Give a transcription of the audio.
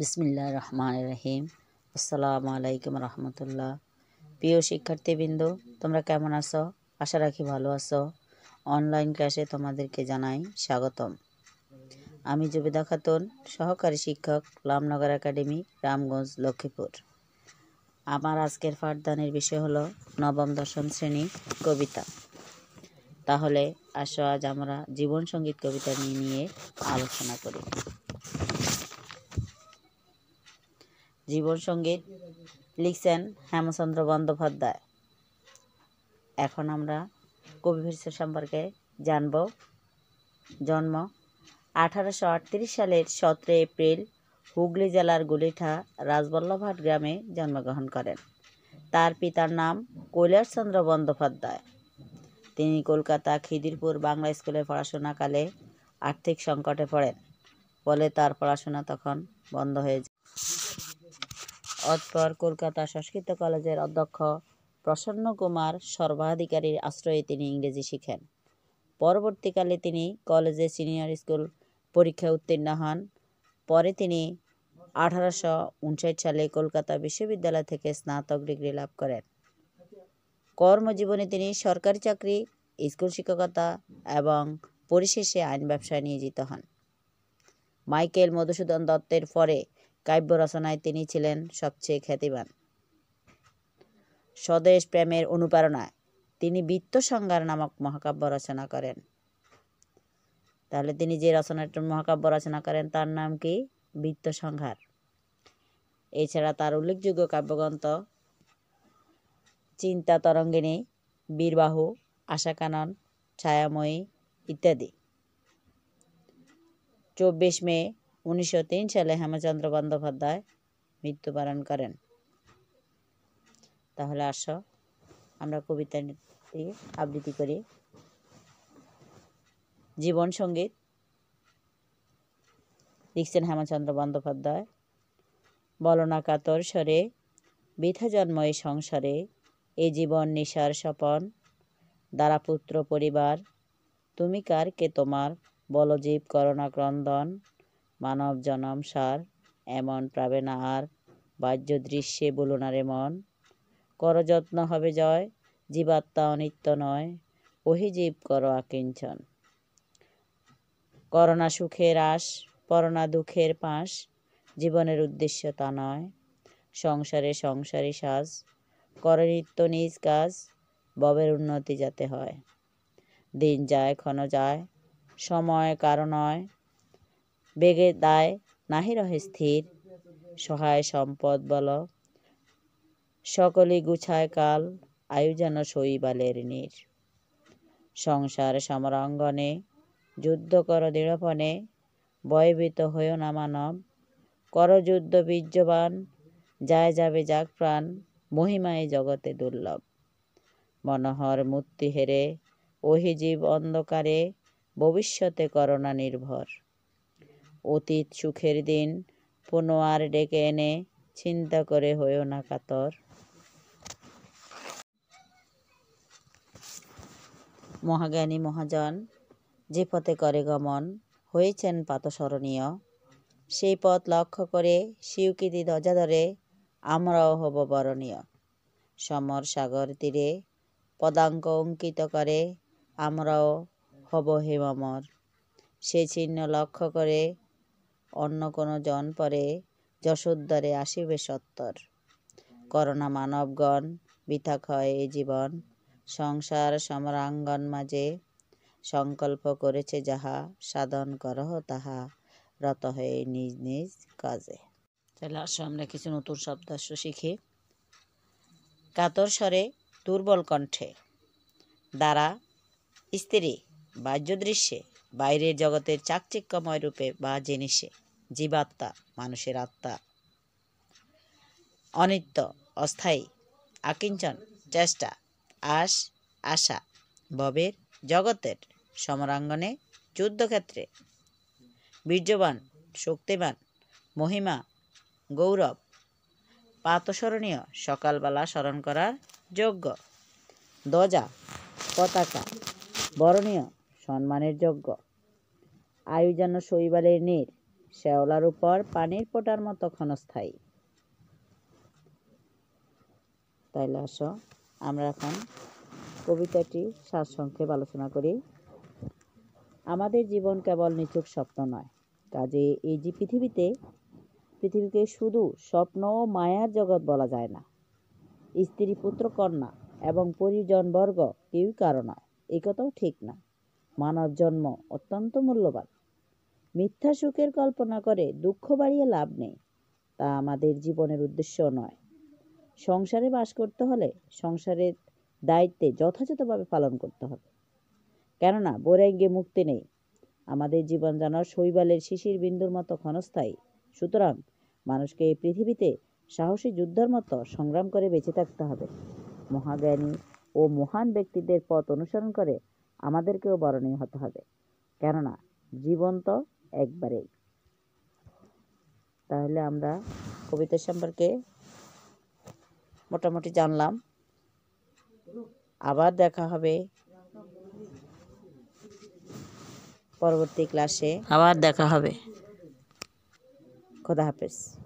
বিসমিল্লা রহমান রহিম আসসালামু আলাইকুম রহমতুল্লাহ প্রিয় শিক্ষার্থীবৃন্দ তোমরা কেমন আছো আশা রাখি ভালো আছো অনলাইন ক্লাসে তোমাদেরকে জানাই স্বাগতম আমি জুবেদা খাতুন সহকারী শিক্ষক লামনগর একাডেমি রামগঞ্জ লক্ষ্মীপুর আমার আজকের পাঠদানের বিষয় হলো নবম দশম শ্রেণী কবিতা তাহলে আসো আজ আমরা জীবনসঙ্গীত কবিতা নিয়ে নিয়ে আলোচনা করি জীবনসঙ্গীত লিখছেন হেমচন্দ্র বন্দ্যোপাধ্যায় এখন আমরা কবি ভীরসের সম্পর্কে জানব জন্ম আঠারোশো সালের সতেরো এপ্রিল হুগলি জেলার গুলিঠা রাজবল্লভাট গ্রামে জন্মগ্রহণ করেন তার পিতার নাম কৈলাসচন্দ্র বন্দ্যোপাধ্যায় তিনি কলকাতা খিদিরপুর বাংলা স্কুলে পড়াশোনাকালে আর্থিক সংকটে পড়েন ফলে তার পড়াশোনা তখন বন্ধ হয়ে যায় অতপর কলকাতা সংস্কৃত কলেজের অধ্যক্ষ প্রসন্ন কুমার সর্বাধিকারীর আশ্রয়ে তিনি ইংরেজি শিখেন পরবর্তীকালে তিনি কলেজে সিনিয়র স্কুল পরীক্ষায় উত্তীর্ণ হন পরে তিনি আঠারোশো সালে কলকাতা বিশ্ববিদ্যালয় থেকে স্নাতক ডিগ্রি লাভ করেন কর্মজীবনে তিনি সরকারি চাকরি স্কুল শিক্ষকতা এবং পরিশেষে আইন ব্যবসায় নিয়োজিত হন মাইকেল মধুসূদন দত্তের পরে কাব্য রচনায় তিনি ছিলেন সবচেয়ে খ্যাতিমান স্বদেশ প্রেমের অনুপ্রেরণায় তিনি বৃত্ত সংজ্ঞার নামক মহাকাব্য রচনা করেন তাহলে তিনি যে রচনাটা মহাকাব্য রচনা করেন তার নাম কি বৃত্ত সংহার এছাড়া তার উল্লেখযোগ্য কাব্যগ্রন্থ চিন্তা তরঙ্গিনী বীরবাহু আশাকানন ছায়াময়ী ইত্যাদি চব্বিশ মে উনিশশো সালে হেমচন্দ্র বন্দ্যোপাধ্যায় মৃত্যুবরণ করেন তাহলে আসো আমরা কবিতা আবৃত্তি করি জীবন সঙ্গীত লিখছেন হেমচন্দ্র বন্দ্যোপাধ্যায় বলনা কাতর স্বরে বৃথা জন্ম এই সংসারে এ জীবন নিশার স্বপন পুত্র পরিবার তুমি কার কে তোমার বলজীব করোনা ক্রন্দন মানব জনম সার এমন পাবে না আর বাহ্য দৃশ্যে বলো না এমন মন করযত্ন হবে জয় জীবাত্মা অনিত্য নয় ওহি জীব কর আকিঞ্চন করোনা সুখের আশ করোনা দুঃখের পাশ জীবনের উদ্দেশ্য তা নয় সংসারে সংসারী সাজ কর নিত্য নিজ কাজ ববের উন্নতি যাতে হয় দিন যায় ক্ষণ যায় সময় কারণ নয় বেগে দায় নাহি রহে স্থির সহায় সম্পদ বল সকলি গুছায় কাল আয়ু যেন শৈবালের নীর সংসার সমরাঙ্গনে যুদ্ধ কর দৃঢ়পণে ভয়ভীত হয়েও না মানব কর যুদ্ধ বীর্যবান যায় যাবে যাক প্রাণ মহিমায় জগতে দুর্লভ মনোহর মূর্তি হেরে ওহি জীব অন্ধকারে ভবিষ্যতে করোনা নির্ভর অতীত সুখের দিন পুনোয়ার ডেকে এনে চিন্তা করে হয়েও না কাতর মহাজ্ঞানী মহাজন যে পথে করে গমন হয়েছেন পাতস্মরণীয় সেই পথ লক্ষ্য করে স্বীকৃতি দজা ধরে আমরাও হব বরণীয় সমর সাগর তীরে পদাঙ্ক অঙ্কিত করে আমরাও হব হেমামর সে চিহ্ন লক্ষ্য করে অন্য কোন জন পরে যশোদ্দারে আসিবে সত্বর করোনা মানবগণ বিথাক হয় এ জীবন সংসার সমরাঙ্গন মাঝে সংকল্প করেছে যাহা সাধন কর তাহা রত হয়ে নিজ নিজ কাজে তাহলে আসো আমরা কিছু নতুন শব্দ শিখি কাতর স্বরে দুর্বল কণ্ঠে দ্বারা স্ত্রী বাহ্য দৃশ্যে বাইরের জগতের চাকচিক্যময় রূপে বা জিনিসে জীবাত্মা মানুষের আত্মা অনিত্য অস্থায়ী আকিঞ্চন চেষ্টা আশ আশা ববের জগতের সমরাঙ্গনে যুদ্ধক্ষেত্রে বীর্যবান শক্তিবান মহিমা গৌরব পাতস্মরণীয় সকালবেলা স্মরণ করার যোগ্য দজা পতাকা বরণীয় সম্মানের যোগ্য আয়োজন শৈবালের নীর শ্যাওলার উপর পানির পোটার মতো ক্ষণস্থায়ী তাইলে আসো আমরা এখন কবিতাটি সংক্ষেপ আলোচনা করি আমাদের জীবন কেবল নিচুক স্বপ্ন নয় কাজে এই যে পৃথিবীতে পৃথিবীকে শুধু স্বপ্ন ও মায়ার জগৎ বলা যায় না স্ত্রী পুত্র কন্যা এবং পরিজনবর্গ কেউই কারো নয় এ কথাও ঠিক না মানব জন্ম অত্যন্ত মূল্যবান মিথ্যা সুখের কল্পনা করে দুঃখ বাড়িয়ে লাভ নেই তা আমাদের জীবনের উদ্দেশ্য নয় সংসারে বাস করতে হলে সংসারের দায়িত্বে যথাযথভাবে পালন করতে হবে কেননা বোরেঙ্গে মুক্তি নেই আমাদের জীবন যেন শৈবালের শিশির বিন্দুর মতো ক্ষণস্থায়ী সুতরাং মানুষকে এই পৃথিবীতে সাহসী যুদ্ধের মতো সংগ্রাম করে বেঁচে থাকতে হবে মহাজ্ঞানী ও মহান ব্যক্তিদের পথ অনুসরণ করে আমাদেরকেও বরণীয় হতে হবে কেননা জীবন্ত একবারে তাহলে আমরা কবিতা সম্পর্কে মোটামুটি জানলাম আবার দেখা হবে পরবর্তী ক্লাসে আবার দেখা হবে খোদা হাফেজ